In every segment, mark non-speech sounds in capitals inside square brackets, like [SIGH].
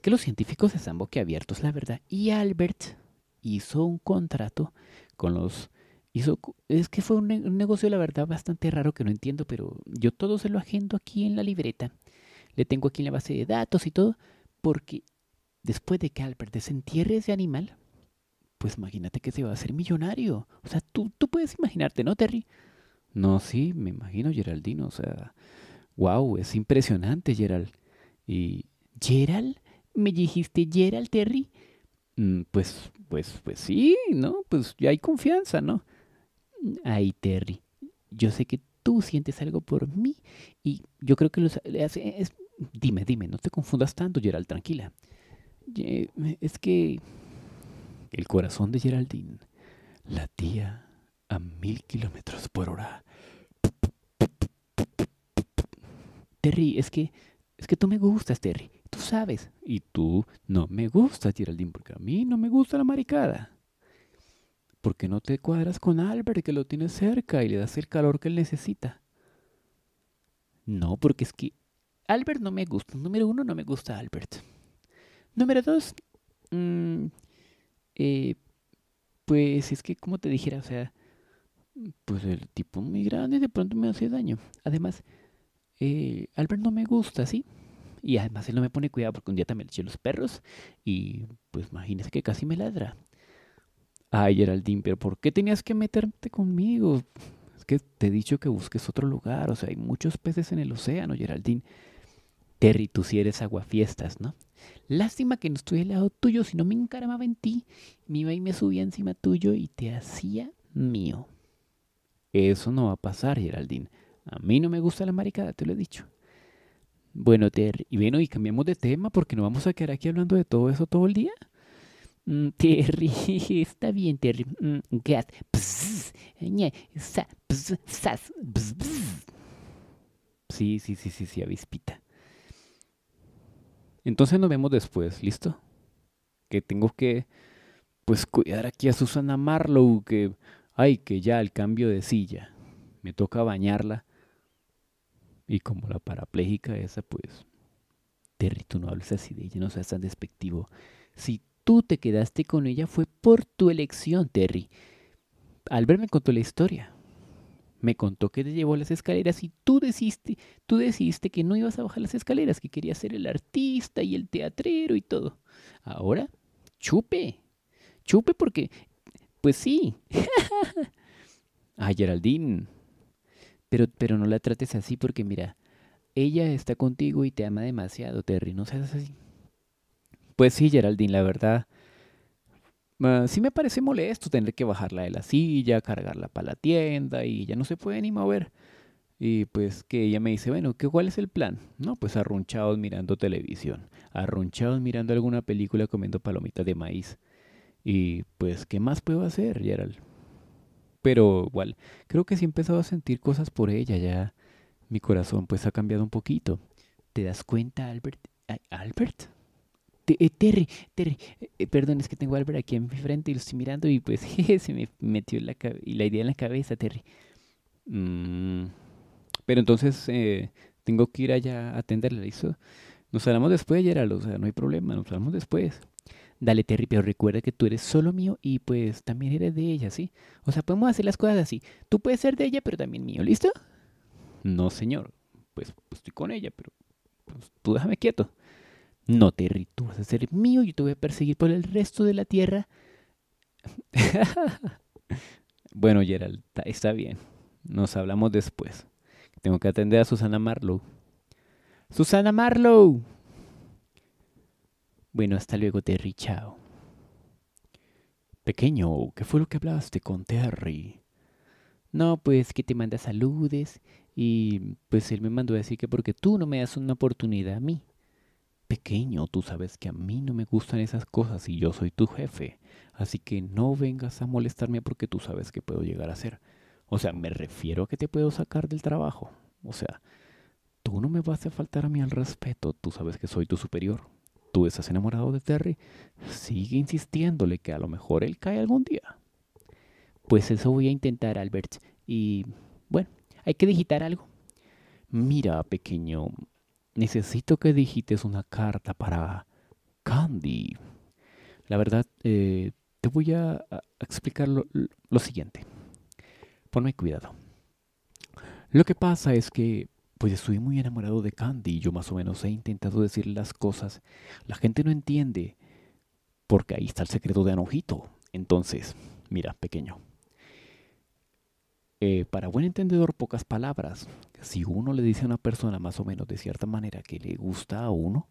que los científicos están boquiabiertos, la verdad. Y Albert hizo un contrato con los... Hizo, es que fue un, negocio, la verdad, bastante raro que no entiendo, pero yo todo se lo agendo aquí en la libreta. Le tengo aquí en la base de datos y todo, porque después de que Albert desentierre ese animal, pues imagínate que se va a hacer millonario. O sea, tú, tú puedes imaginarte, ¿no, Terry? No, sí, me imagino, Geraldino. O sea, wow, es impresionante, Gerald. Y Gerald me dijiste Gerald Terry. Mm, pues, pues, pues sí, ¿no? Pues ya hay confianza, ¿no? Ay, Terry, yo sé que tú sientes algo por mí y yo creo que lo hace dime, dime, no te confundas tanto, Gerald, tranquila. Es que el corazón de Geraldine latía a mil kilómetros por hora. Terry, es que es que tú me gustas, Terry, tú sabes, y tú no me gustas, Geraldine, porque a mí no me gusta la maricada. ¿Por qué no te cuadras con Albert, que lo tienes cerca y le das el calor que él necesita? No, porque es que Albert no me gusta. Número uno, no me gusta Albert. Número dos, mm, eh, pues es que, como te dijera, o sea, pues el tipo muy grande de pronto me hace daño. Además, eh, Albert no me gusta, ¿sí? Y además él no me pone cuidado porque un día también le eché los perros y pues imagínese que casi me ladra. Ay, Geraldine, pero ¿por qué tenías que meterte conmigo? Es que te he dicho que busques otro lugar, o sea, hay muchos peces en el océano, Geraldine. Terry, tú sí eres aguafiestas, ¿no? Lástima que no estuviera al lado tuyo, si no me encaramaba en ti, mi iba y me subía encima tuyo y te hacía mío. Eso no va a pasar, Geraldine. A mí no me gusta la maricada, te lo he dicho. Bueno, Terry, y bueno, y cambiamos de tema porque no vamos a quedar aquí hablando de todo eso todo el día. Mm, Terry, [LAUGHS] está bien, Terry. Mm, gas, Sí, sí, sí, sí, sí, avispita. Entonces nos vemos después, ¿listo? Que tengo que, pues, cuidar aquí a Susana Marlowe, que, ay, que ya el cambio de silla. Me toca bañarla y como la parapléjica esa, pues, Terry, tú no hables así de ella, no seas tan despectivo. Si tú te quedaste con ella fue por tu elección, Terry. Albert me contó la historia. Me contó que te llevó a las escaleras y tú decidiste, tú decidiste que no ibas a bajar las escaleras, que querías ser el artista y el teatrero y todo. Ahora, chupe. Chupe porque, pues sí. [LAUGHS] Ay, Geraldine, pero, no la trates así porque mira, ella está contigo y te ama demasiado, Terry, no seas así. Pues sí, Geraldine, la verdad. Ah, sí me parece molesto tener que bajarla de la silla, cargarla para la tienda y ya no se puede ni mover. Y pues que ella me dice, bueno, ¿qué, ¿cuál es el plan? No, pues arrunchados mirando televisión, arrunchados mirando alguna película comiendo palomitas de maíz. Y pues, ¿qué más puedo hacer, Gerald? pero igual, creo que sí he empezado a sentir cosas por ella, ya mi corazón pues ha cambiado un poquito. ¿Te das cuenta, Albert? ¿Albert? Eh, Terry, Terry, eh, eh, perdón, es que tengo a Albert aquí en mi frente y lo estoy mirando y pues [LAUGHS] se me metió la, idea en la cabeza, Terry. Mm, pero entonces tengo que ir allá a atenderla, ¿listo? Nos hablamos después, Gerald, o sea, no hay problema, nos hablamos después. Dale, Terry, pero recuerda que tú eres solo mío y pues también eres de ella, ¿sí? O sea, podemos hacer las cosas así. Tú puedes ser de ella, pero también mío, ¿listo? No, señor. Pues, pues estoy con ella, pero pues, tú déjame quieto. No, Terry, tú vas a ser mío y yo te voy a perseguir por el resto de la tierra. [LAUGHS] bueno, Gerald, está bien. Nos hablamos después. Tengo que atender a Susana Marlowe. Susana Marlowe. Bueno, hasta luego, Terry, chao. Pequeño, ¿qué fue lo que hablaste con Terry? No, pues que te manda saludes y pues él me mandó a decir que porque tú no me das una oportunidad a mí. Pequeño, tú sabes que a mí no me gustan esas cosas y yo soy tu jefe, así que no vengas a molestarme porque tú sabes que puedo llegar a ser. O sea, me refiero a que te puedo sacar del trabajo. O sea, tú no me vas a faltar a mí al respeto, tú sabes que soy tu superior tú estás enamorado de Terry, sigue insistiéndole que a lo mejor él cae algún día. Pues eso voy a intentar, Albert. Y bueno, hay que digitar algo. Mira, pequeño, necesito que digites una carta para Candy. La verdad, eh, te voy a, explicar lo, lo siguiente. Ponme cuidado. Lo que pasa es que pues estoy muy enamorado de Candy y yo más o menos he intentado decir las cosas. La gente no entiende porque ahí está el secreto de Anojito. Entonces, mira, pequeño. Eh, para buen entendedor, pocas palabras. Si uno le dice a una persona más o menos de cierta manera que le gusta a uno,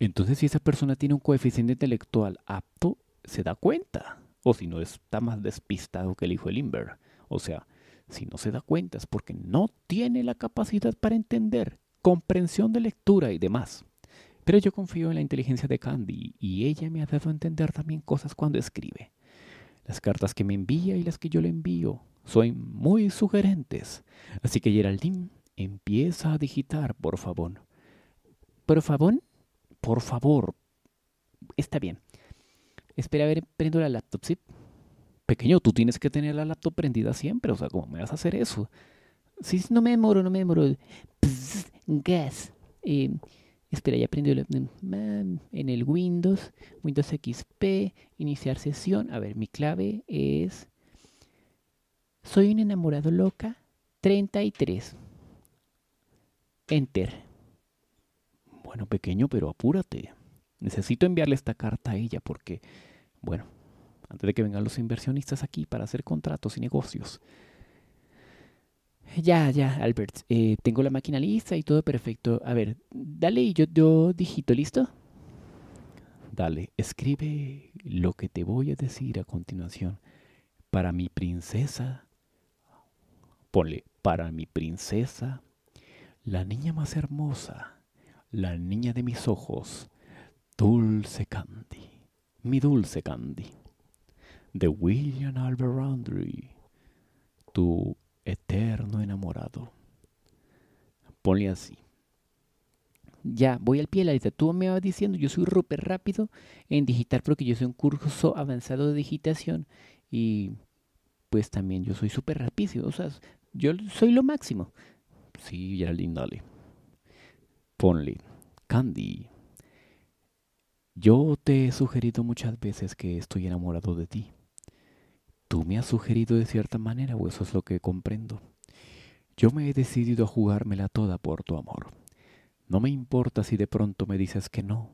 entonces si esa persona tiene un coeficiente intelectual apto, se da cuenta. O si no, está más despistado que el hijo de Limber. O sea, si no se da cuenta es porque no tiene la capacidad para entender, comprensión de lectura y demás. Pero yo confío en la inteligencia de Candy y ella me ha dado a entender también cosas cuando escribe. Las cartas que me envía y las que yo le envío son muy sugerentes. Así que Geraldine, empieza a digitar, por favor. ¿Por favor? Por favor. Está bien. Espera a ver, prendo la laptop, ¿sí? pequeño, tú tienes que tener la laptop prendida siempre, o sea, ¿cómo me vas a hacer eso? Sí, no me demoro, no me demoro. gas. Em, espera, ya aprendí em, em, en el Windows, Windows XP, iniciar sesión. A ver, mi clave es... Soy un enamorado loca 33. Enter. Bueno, pequeño, pero apúrate. Necesito enviarle esta carta a ella porque, bueno, antes de que vengan los inversionistas aquí para hacer contratos y negocios. Ya, ya, Albert, eh, tengo la máquina lista y todo perfecto. A ver, dale y yo, yo digito, ¿listo? Dale, escribe lo que te voy a decir a continuación. Para mi princesa, ponle, para mi princesa, la niña más hermosa, la niña de mis ojos, dulce Candy, mi dulce Candy de William Albert tu eterno enamorado. Ponle así. Ya, voy al pie de la lista. Tú me vas diciendo, yo soy súper rápido en digitar porque yo soy un curso avanzado de digitación y pues también yo soy súper rapicio. O sea, yo soy lo máximo. Sí, ya, dale. Ponle, Candy, yo te he sugerido muchas veces que estoy enamorado de ti tú me has sugerido de cierta manera, o eso es lo que comprendo. Yo me he decidido a jugármela toda por tu amor. No me importa si de pronto me dices que no.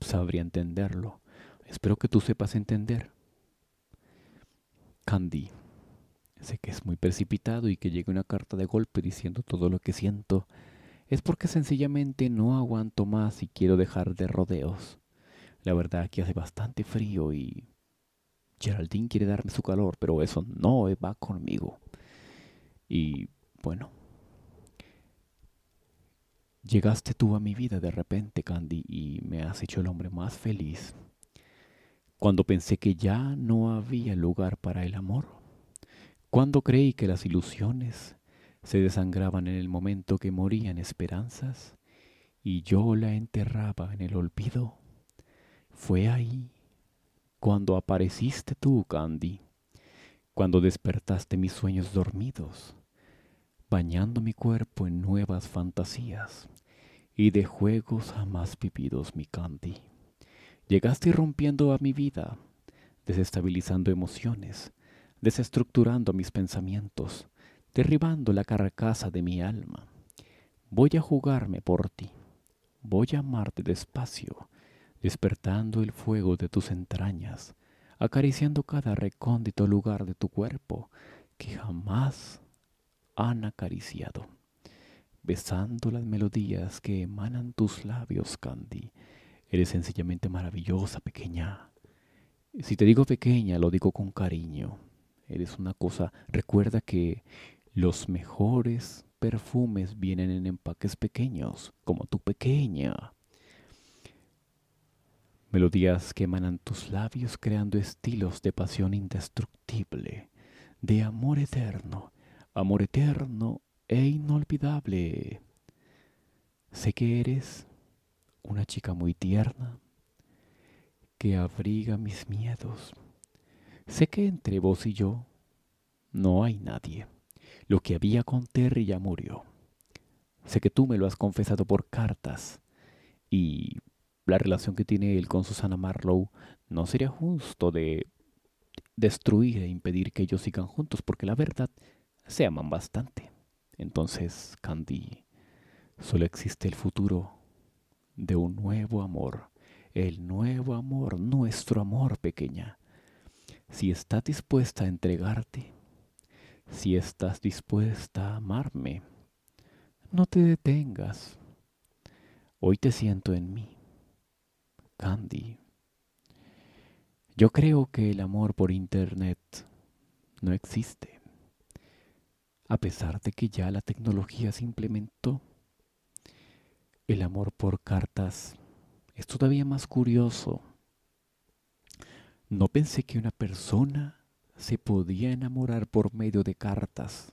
Sabría entenderlo. Espero que tú sepas entender. Candy, sé que es muy precipitado y que llegue una carta de golpe diciendo todo lo que siento. Es porque sencillamente no aguanto más y quiero dejar de rodeos. La verdad que hace bastante frío y Geraldine quiere darme su calor, pero eso no va conmigo. Y bueno, llegaste tú a mi vida de repente, Candy, y me has hecho el hombre más feliz. Cuando pensé que ya no había lugar para el amor. Cuando creí que las ilusiones se desangraban en el momento que morían esperanzas y yo la enterraba en el olvido. Fue ahí cuando apareciste tú, Candy, cuando despertaste mis sueños dormidos, bañando mi cuerpo en nuevas fantasías y de juegos jamás vividos, mi Candy. Llegaste rompiendo a mi vida, desestabilizando emociones, desestructurando mis pensamientos, derribando la carcasa de mi alma. Voy a jugarme por ti, voy a amarte despacio, despertando el fuego de tus entrañas, acariciando cada recóndito lugar de tu cuerpo que jamás han acariciado, besando las melodías que emanan tus labios, Candy. Eres sencillamente maravillosa, pequeña. Si te digo pequeña, lo digo con cariño. Eres una cosa, recuerda que los mejores perfumes vienen en empaques pequeños, como tu pequeña. Melodías que emanan tus labios creando estilos de pasión indestructible, de amor eterno, amor eterno e inolvidable. Sé que eres una chica muy tierna que abriga mis miedos. Sé que entre vos y yo no hay nadie. Lo que había con Terry ya murió. Sé que tú me lo has confesado por cartas y la relación que tiene él con Susana Marlowe, no sería justo de destruir e impedir que ellos sigan juntos, porque la verdad se aman bastante. Entonces, Candy, solo existe el futuro de un nuevo amor, el nuevo amor, nuestro amor pequeña. Si estás dispuesta a entregarte, si estás dispuesta a amarme, no te detengas. Hoy te siento en mí. Gandhi. Yo creo que el amor por Internet no existe, a pesar de que ya la tecnología se implementó. El amor por cartas es todavía más curioso. No pensé que una persona se podía enamorar por medio de cartas.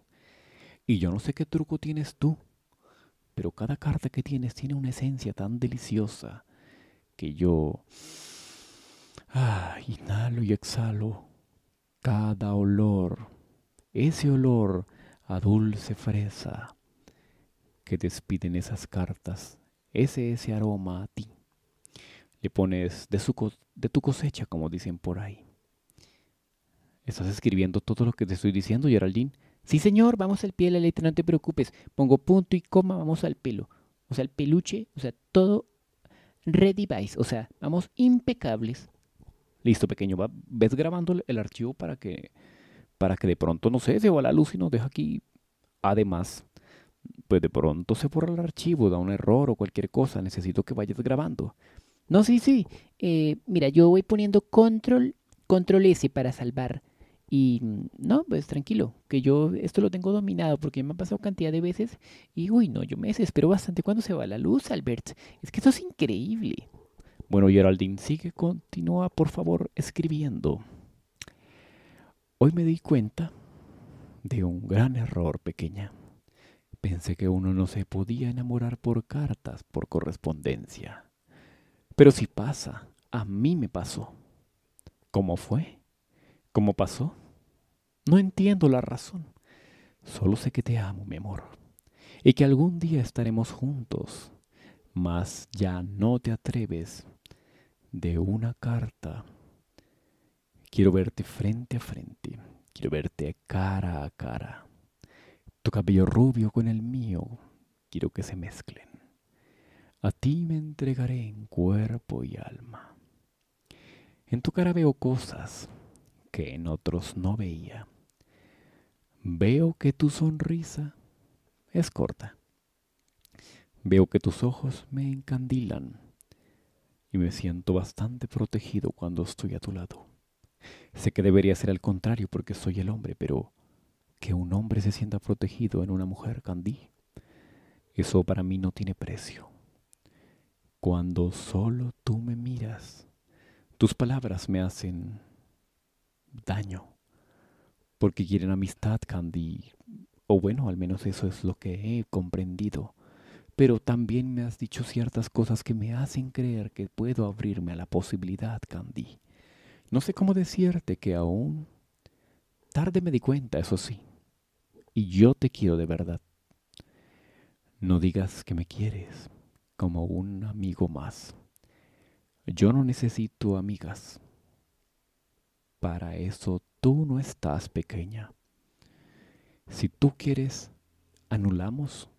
Y yo no sé qué truco tienes tú, pero cada carta que tienes tiene una esencia tan deliciosa que yo ah, inhalo y exhalo cada olor, ese olor a dulce fresa que despiden esas cartas, ese ese aroma a ti. Le pones de, de tu cosecha, como dicen por ahí. ¿Estás escribiendo todo lo que te estoy diciendo, Geraldine? Sí, señor, vamos al pie de la letra, no te preocupes. Pongo punto y coma, vamos al pelo. O sea, el peluche, o sea, todo Redivice, o sea, vamos impecables. Listo, pequeño, ves grabando el archivo para que, para que de pronto, no sé, se va la luz y nos deja aquí. Además, pues de pronto se borra el archivo, da un error o cualquier cosa, necesito que vayas grabando. No, sí, sí. Eh, mira, yo voy poniendo control, control S para salvar y mm, no, pues tranquilo, que yo esto lo tengo dominado porque me ha pasado cantidad de veces y uy, no, yo me desespero bastante cuando se va la luz, Albert. Es que eso es increíble. Bueno, Geraldine, sigue, continúa por favor escribiendo. Hoy me di cuenta de un gran error, pequeña. Pensé que uno no se podía enamorar por cartas, por correspondencia. Pero si pasa, a mí me pasó. ¿Cómo fue? ¿Cómo pasó? No entiendo la razón. Solo sé que te amo, mi amor, y que algún día estaremos juntos, mas ya no te atreves de una carta. Quiero verte frente a frente, quiero verte cara a cara. Tu cabello rubio con el mío, quiero que se mezclen. A ti me entregaré en cuerpo y alma. En tu cara veo cosas que en otros no veía. Veo que tu sonrisa es corta. Veo que tus ojos me encandilan y me siento bastante protegido cuando estoy a tu lado. Sé que debería ser al contrario porque soy el hombre, pero que un hombre se sienta protegido en una mujer, candí, eso para mí no tiene precio. Cuando solo tú me miras, tus palabras me hacen daño porque quieren amistad, Candy. O bueno, al menos eso es lo que he comprendido. Pero también me has dicho ciertas cosas que me hacen creer que puedo abrirme a la posibilidad, Candy. No sé cómo decirte que aún tarde me di cuenta, eso sí. Y yo te quiero de verdad. No digas que me quieres como un amigo más. Yo no necesito amigas. Para eso tú no estás pequeña. Si tú quieres, anulamos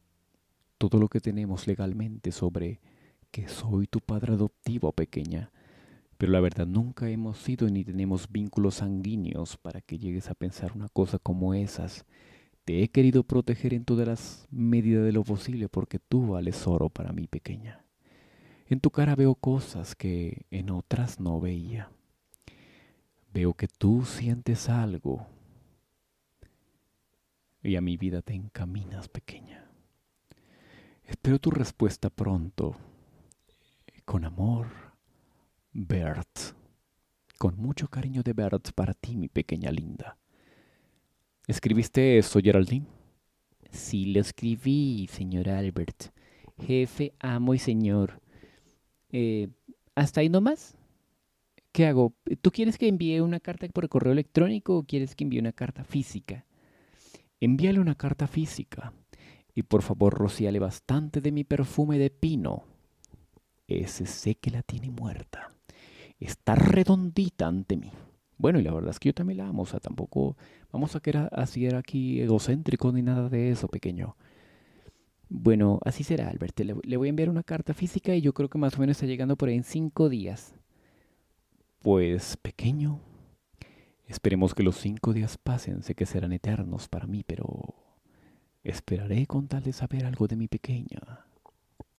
todo lo que tenemos legalmente sobre que soy tu padre adoptivo pequeña. Pero la verdad nunca hemos sido ni tenemos vínculos sanguíneos para que llegues a pensar una cosa como esas. Te he querido proteger en todas las medidas de lo posible porque tú vales oro para mí pequeña. En tu cara veo cosas que en otras no veía. Veo que tú sientes algo y a mi vida te encaminas, pequeña. Espero tu respuesta pronto. Con amor, Bert. Con mucho cariño de Bert para ti, mi pequeña linda. ¿Escribiste eso, Geraldine? Sí, lo escribí, señor Albert. Jefe, amo y señor. Eh, ¿Hasta ahí nomás? ¿Qué hago? ¿Tú quieres que envíe una carta por correo electrónico o quieres que envíe una carta física? Envíale una carta física y por favor rocíale bastante de mi perfume de pino. Ese sé que la tiene muerta. Está redondita ante mí. Bueno, y la verdad es que yo también la amo, o sea, tampoco vamos a querer era aquí egocéntrico ni nada de eso, pequeño. Bueno, así será, Albert. Le, voy a enviar una carta física y yo creo que más o menos está llegando por ahí en cinco días pues pequeño. Esperemos que los cinco días pasen, sé que serán eternos para mí, pero esperaré con tal de saber algo de mi pequeña.